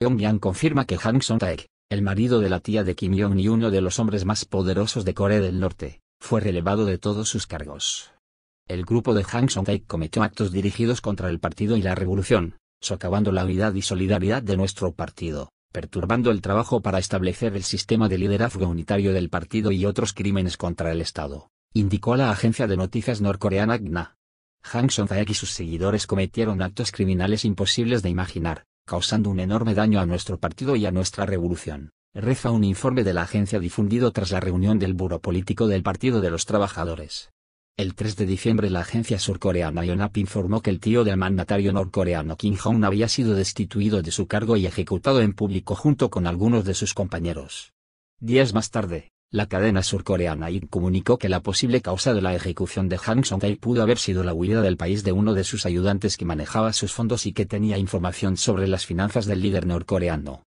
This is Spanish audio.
Pyongyang confirma que Hang Son-taek, el marido de la tía de Kim Jong y uno de los hombres más poderosos de Corea del Norte, fue relevado de todos sus cargos. El grupo de Hang Song taek cometió actos dirigidos contra el partido y la revolución, socavando la unidad y solidaridad de nuestro partido, perturbando el trabajo para establecer el sistema de liderazgo unitario del partido y otros crímenes contra el Estado, indicó la agencia de noticias norcoreana GNA. Hang Song taek y sus seguidores cometieron actos criminales imposibles de imaginar, causando un enorme daño a nuestro partido y a nuestra revolución, reza un informe de la agencia difundido tras la reunión del Buro Político del Partido de los Trabajadores. El 3 de diciembre la agencia surcoreana Yonhap informó que el tío del mandatario norcoreano Kim Jong-un había sido destituido de su cargo y ejecutado en público junto con algunos de sus compañeros. Días más tarde, la cadena surcoreana IT comunicó que la posible causa de la ejecución de Hang Song-tae pudo haber sido la huida del país de uno de sus ayudantes que manejaba sus fondos y que tenía información sobre las finanzas del líder norcoreano.